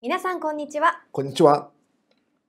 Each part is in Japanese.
皆さんこんにちはこんにちは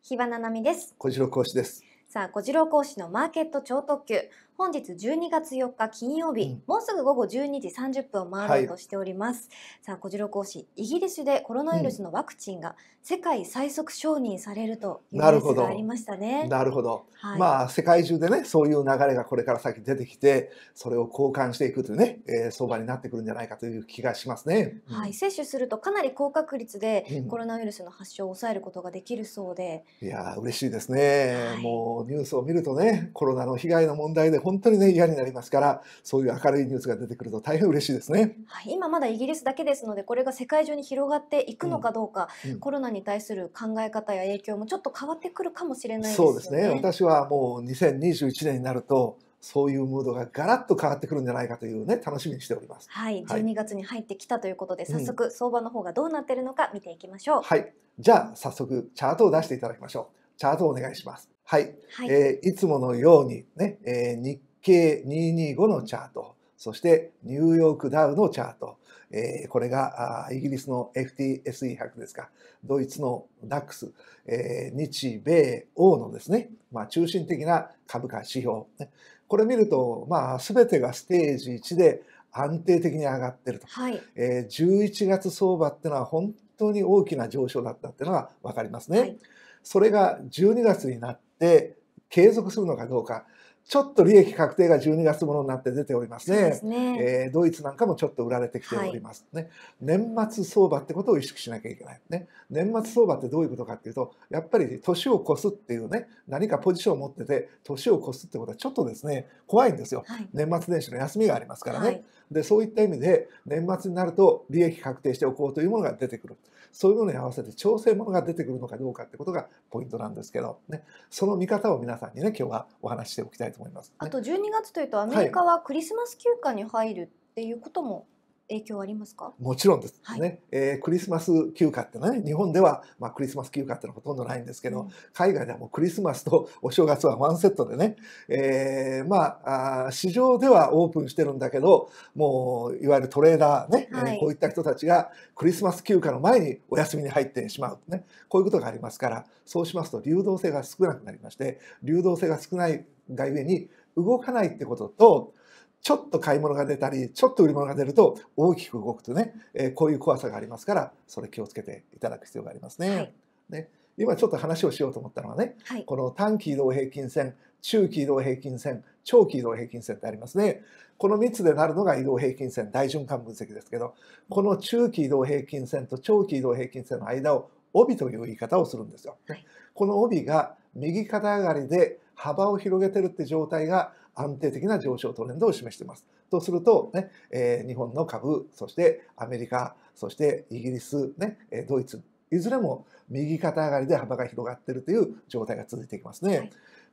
日花奈美です小次郎講師ですさあ小次郎講師のマーケット超特急本日12月4日金曜日、うん、もうすぐ午後12時30分を回ろうとしております、はい、さあ小次郎講師イギリスでコロナウイルスのワクチンが世界最速承認されるというニュースがありましたねなるほど、はい、まあ世界中でねそういう流れがこれから先出てきてそれを交換していくというね、えー、相場になってくるんじゃないかという気がしますね、うん、はい接種するとかなり高確率でコロナウイルスの発症を抑えることができるそうで、うん、いや嬉しいですね、はい、もうニュースを見るとねコロナの被害の問題で本当にね嫌になりますからそういう明るいニュースが出てくると大変嬉しいですね、はい、今まだイギリスだけですのでこれが世界中に広がっていくのかどうか、うんうん、コロナに対する考え方や影響もちょっと変わってくるかもしれないですね。そうですね私はもう2021年になるとそういうムードがガラッと変わってくるんじゃないかというね楽しみにしております。はい、12月に入ってきたということで、早速相場の方がどうなってるのか見ていきましょう。うん、はい、じゃあ早速チャートを出していただきましょう。チャートをお願いします。はい、はい、えー、いつものようにね、えー、日経225のチャート、そしてニューヨークダウのチャート、えー、これがあイギリスの FTSE100 ですか、ドイツの DAX、えー、日米欧のですね、まあ、中心的な株価指標、ね、これ見ると、まあ、全てがステージ1で安定的に上がってると、はいえー、11月相場っていうのは本当に大きな上昇だったっていうのが分かりますね。はい、それが12月になってで継続するのかどうか。ちょっと利益確定が12月ものになって出ておりますね。すねえー、ドイツなんかもちょっと売られてきておりますね、はい、年末相場ってことを意識しなきゃいけない。ね。年末相場ってどういうことかっていうと、やっぱり年を越すっていうね、何かポジションを持ってて、年を越すってことはちょっとですね、怖いんですよ。はい、年末年始の休みがありますからね。はい、で、そういった意味で、年末になると利益確定しておこうというものが出てくる。そういうものに合わせて調整ものが出てくるのかどうかってことがポイントなんですけど、ね、その見方を皆さんにね今日はお話しておきたいと思います、ね、あと12月というとアメリカはクリスマス休暇に入るっていうことも、はい影響ありますかもちろんですね、はい、えー、クリスマス休暇っていうのはね日本では、まあ、クリスマス休暇ってのはほとんどないんですけど、うん、海外ではもうクリスマスとお正月はワンセットでね、えー、まああ市場ではオープンしてるんだけどもういわゆるトレーダーね、はい、こういった人たちがクリスマス休暇の前にお休みに入ってしまうねこういうことがありますからそうしますと流動性が少なくなりまして流動性が少ないがゆえに動かないってこととちょっと買い物が出たり、ちょっと売り物が出ると大きく動くとね、えー、こういう怖さがありますから、それ気をつけていただく必要がありますね。はい、ね今ちょっと話をしようと思ったのはね、はい、この短期移動平均線、中期移動平均線、長期移動平均線ってありますね。この3つでなるのが移動平均線、大循環分析ですけど、この中期移動平均線と長期移動平均線の間を帯という言い方をするんですよ。はい、この帯が右肩上がりで幅を広げてるって状態が安定的な上昇トレンドを示しています。とするとね、えー、日本の株、そしてアメリカ、そしてイギリス、ね、ドイツ、いずれも右肩上がりで幅が広がっているという状態が続いていきますね。はい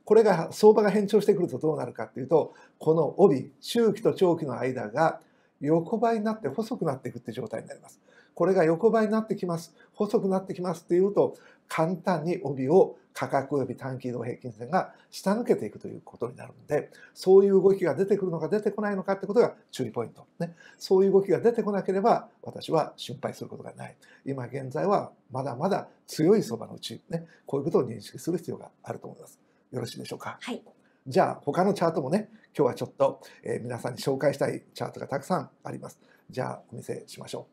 これが相場が変調してくるとどうなるかっていうとこの帯中期と長期の間が横ばいになって細くなっていくって状態になりますこれが横ばいになってきます細くなってきますっていうと簡単に帯を価格及び短期移動平均線が下抜けていくということになるんで、そういう動きが出てくるのか出てこないのかってことが注意ポイント。ね。そういう動きが出てこなければ、私は心配することがない。今現在はまだまだ強い相場のうち、ね、こういうことを認識する必要があると思います。よろしいでしょうか。はい。じゃあ他のチャートもね、今日はちょっと、え皆さんに紹介したいチャートがたくさんあります。じゃあお見せしましょ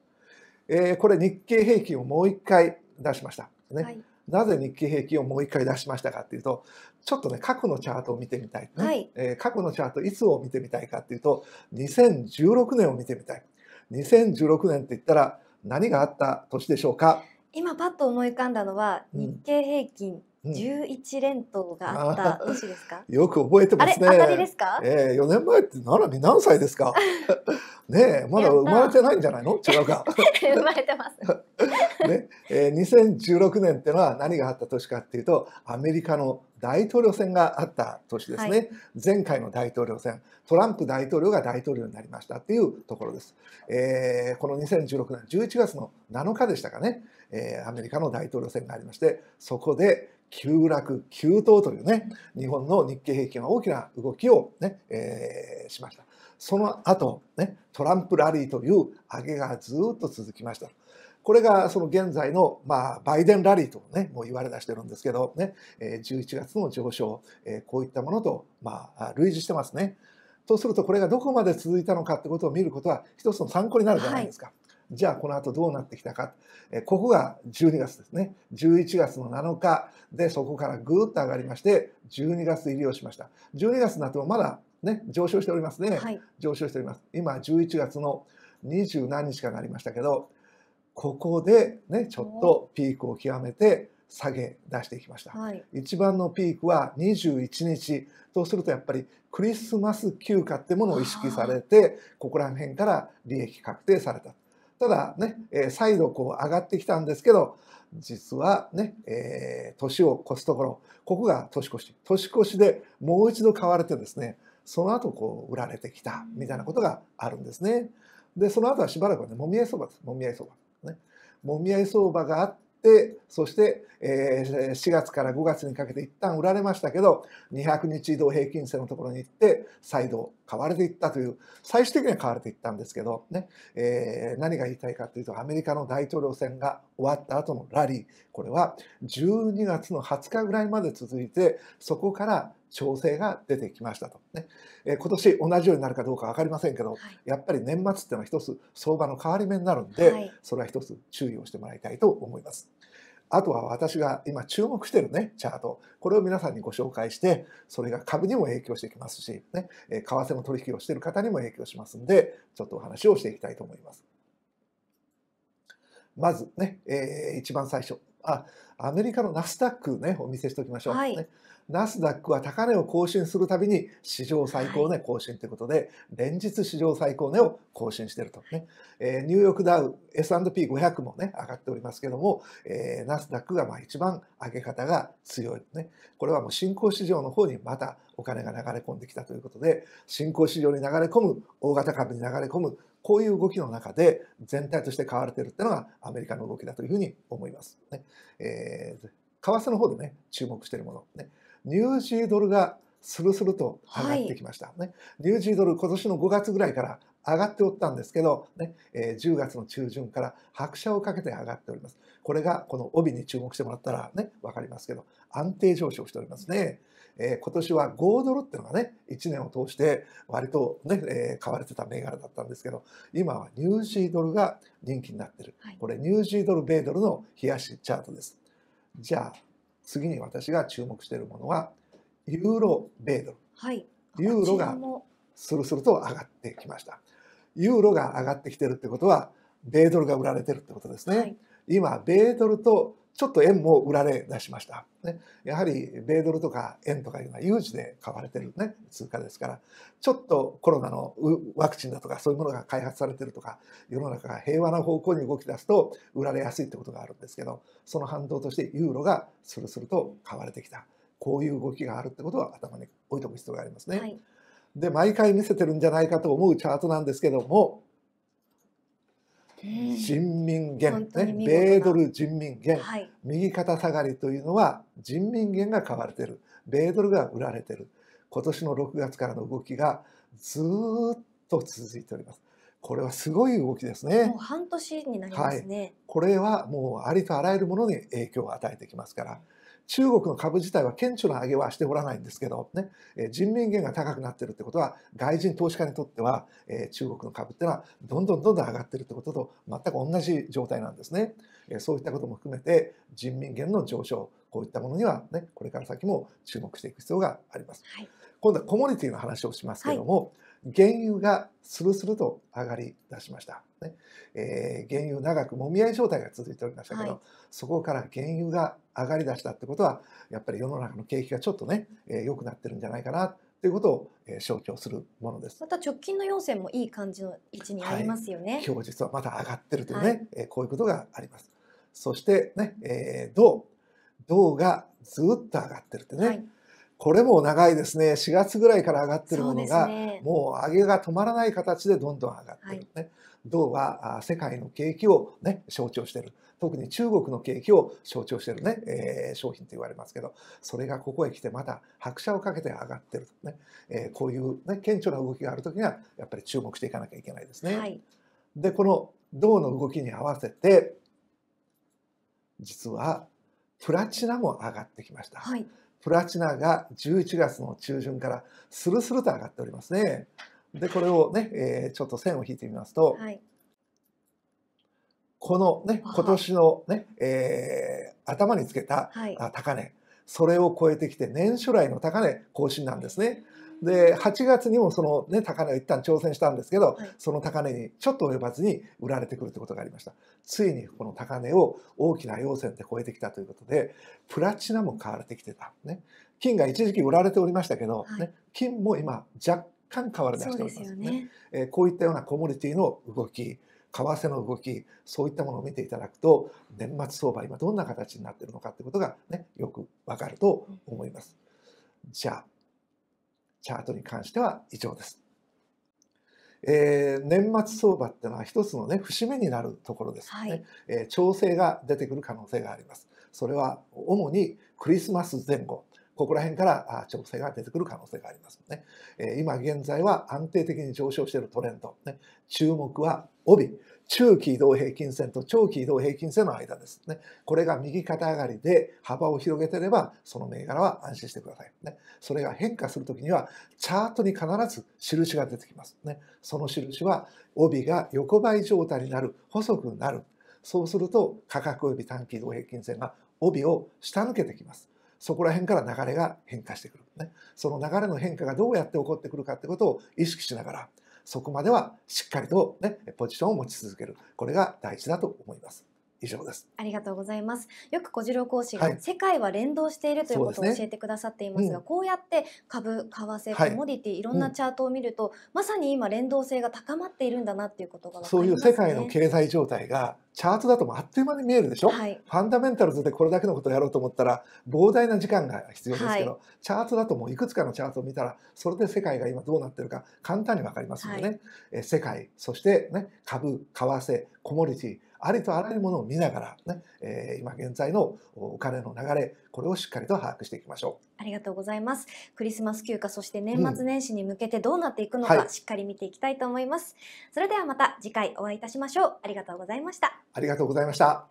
う。えー、これ日経平均をもう一回出しました。ね、はい、なぜ日経平均をもう一回出しましたかっていうとちょっとね過去のチャートを見てみたい、はい、えー、過去のチャートいつを見てみたいかっていうと2016年を見てみたい2016年って言ったら何があった年でしょうか今パッと思い浮かんだのは日経平均、11連投があった年ですか、うん、よく覚えてますね。あれですかええー、4年前ってなら何歳ですか ねまだ生まれてないんじゃないの違うか。生まれてます。ねえー、2016年ってのは何があった年かっていうとアメリカの大統領選があった年ですね、はい、前回の大統領選トランプ大統領が大統領になりましたっていうところです、えー、この2016年11月の7日でしたかね、えー、アメリカの大統領選がありましてそこで急落、急騰というね、日本の日経平均は大きな動きをね、えー、しました。その後、ね、トランプラリーという上げがずっと続きました。これがその現在の、まあ、バイデンラリーとね、もう言われ出してるんですけど、ね、11月の上昇、こういったものと、まあ、類似してますね。とすると、これがどこまで続いたのかってことを見ることは、一つの参考になるじゃないですか。はいじゃあこの後どうなってきたか、ここが12月ですね11月の7日でそこからぐーっと上がりまして12月入りをしました12月になってもまだね上昇しておりますね、はい、上昇しております今11月の2十、何日かなりましたけどここでねちょっとピークを極めて下げ出していきました、はい、一番のピークは21日とするとやっぱりクリスマス休暇ってものを意識されてここら辺から利益確定されたただね、え再度こう上がってきたんですけど、実はね、えー、年を越すところ、ここが年越し。年越しでもう一度買われてですね、その後こう売られてきたみたいなことがあるんですね。で、その後はしばらくはね、もみ合い相場です。もみ合い相場。ね、もみ合い相場があって、そして、え4月から5月にかけて一旦売られましたけど、200日移動平均線のところに行って、再度買われていったという、最終的には買われていったんですけど、ね、えー、何が言いたいかというと、アメリカの大統領選が終わった後のラリー、これは12月の20日ぐらいまで続いて、そこから調整が出てきましたと、ねえー、今年同じようになるかどうか分かりませんけど、はい、やっぱり年末っていうのは一つ相場の変わり目になるんで、はい、それは一つ注意をしてもらいたいと思います。あとは私が今注目してるね、チャート。これを皆さんにご紹介して、それが株にも影響してきますし、ね、為替の取引をしてる方にも影響しますんで、ちょっとお話をしていきたいと思います。まずね、えー、一番最初。あ、アメリカのナスダックねお見せしておきましょう、はいね、ナスダックは高値を更新するたびに史上最高値更新ということで、はい、連日史上最高値を更新しているとね、えー、ニューヨークダウ S&P500 もね上がっておりますけども、えー、ナスダックがまあ一番上げ方が強いねこれはもう新興市場の方にまたお金が流れ込んできたということで新興市場に流れ込む大型株に流れ込むこういう動きの中で全体として買われているっていうのがアメリカの動きだというふうに思います、ね。ええー、為替の方でね注目しているもの、ね、ニュージードルがスルスルと上がってきました、ね、はい、ニュージードル今年の5月ぐらいから上がっておったんですけど、ねえー、10月の中旬から拍車をかけて上がっておりますこれがこの帯に注目してもらったらね分かりますけど安定上昇しておりますね、えー、今年は5ドルっていうのがね1年を通して割とね、えー、買われてた銘柄だったんですけど今はニュージードルが人気になってる、はい、これニュージードル米ドルの冷やしチャートですじゃあ次に私が注目しているものはユーロ米ドル、はい、ユーロがスルスルと上がってきましたユーロが上がってきてるってことは米ドルが売られてるってことですね、はい、今米ドルとちょっと円も売られ出しました。ね、やはり米ドルとか円とかいうのは有事で買われてる、ね、通貨ですから、ちょっとコロナのワクチンだとかそういうものが開発されてるとか、世の中が平和な方向に動き出すと売られやすいってことがあるんですけど、その反動としてユーロがスルスルと買われてきた。こういう動きがあるってことは頭に置いておく必要がありますね。はい、で、毎回見せてるんじゃないかと思うチャートなんですけども、人民元、ね、米ドル人民元、はい、右肩下がりというのは人民元が買われてる米ドルが売られてる今年の6月からの動きがずっと続いております。これはすごい動きですね。半年になりますね、はい、これはもうありとあらゆるものに影響を与えてきますから。中国の株自体は顕著な上げはしておらないんですけど、ね、人民元が高くなってるってことは外人投資家にとっては中国の株ってのはどんどんどんどん上がってるってことと全く同じ状態なんですね。そういったことも含めて人民元の上昇こういったものには、ね、これから先も注目していく必要があります。はい、今度はコモディティの話をしますけども、はい原油がスルスルと上がり出しました。ねえー、原油長くもみ合い状態が続いておりましたけど、はい、そこから原油が上がり出したってことはやっぱり世の中の景気がちょっとね、えー、良くなってるんじゃないかなということを、えー、象徴するものです。また直近の要線もいい感じの位置にありますよね。はい、今日実はまた上がってるというね、はい、えー、こういうことがあります。そしてね、えー、銅銅がずっと上がってるってね、はい、これも長いですね4月ぐらいから上がってるものが、もう上げが止まらない形でどんどん上がってるね、銅は世界の景気を、ね、象徴してる特に中国の景気を象徴してるね、え商品と言われますけどそれがここへ来てまた拍車をかけて上がってるね、えこういう、ね、顕著な動きがある時にはやっぱり注目していかなきゃいけないですね。でこの銅の動きに合わせて実はプラチナも上がってきました。はいプラチナが11月の中旬からスルスルと上がっておりますね。でこれをね、えー、ちょっと線を引いてみますと、はい、このね今年のね、えー、頭につけた高値、はい、それを超えてきて年初来の高値更新なんですね。で8月にもその、ね、高値を一旦挑戦したんですけど、はい、その高値にちょっと及ばずに売られてくるということがありましたついにこの高値を大きな要線で超えてきたということでプラチナも買われてきてた、ね、金が一時期売られておりましたけど、はいね、金も今若干買われ出しておりますねね、えー、こういったようなコモディティの動き為替の動きそういったものを見ていただくと年末相場今どんな形になってるのかってことがねよくわかると思います。じゃあチャートに関しては以上です。えー、年末相場ってのは一つのね節目になるところですね、はい、えー、調整が出てくる可能性があります。それは主にクリスマス前後ここら辺から調整が出てくる可能性がありますね。今現在は安定的に上昇しているトレンド。注目は帯。中期移動平均線と長期移動平均線の間ですね。これが右肩上がりで幅を広げてれば、その銘柄は安心してください。ね、それが変化するときには、チャートに必ず印が出てきます。ね、その印は、帯が横ばい状態になる、細くなる。そうすると、価格及び短期移動平均線が帯を下抜けてきます。そこら辺から流れが変化してくる、ね、その流れの変化がどうやって起こってくるかってことを意識しながらそこまではしっかりと、ね、ポジションを持ち続けるこれが大事だと思います。以上です。ありがとうございます。よく小次郎講師が、はい、世界は連動しているということを教えてくださっていますが、うすねうん、こうやって株、為替、コモディティ、はい、いろんなチャートを見ると、うん、まさに今連動性が高まっているんだなっていうことが、ね、そういう世界の経済状態がチャートだともあっという間に見えるでしょ、はい、ファンダメンタルズでこれだけのことをやろうと思ったら膨大な時間が必要ですけど、はい、チャートだともういくつかのチャートを見たらそれで世界が今どうなってるか簡単に分かりますのでね、はい、え世界そして、ね、株為替コモディティありとあらゆるものを見ながらね、ねえ今現在のお金の流れこれをしっかりと把握していきましょうありがとうございますクリスマス休暇そして年末年始に向けてどうなっていくのか、うんはい、しっかり見ていきたいと思いますそれではまた次回お会いいたしましょうありがとうございましたありがとうございました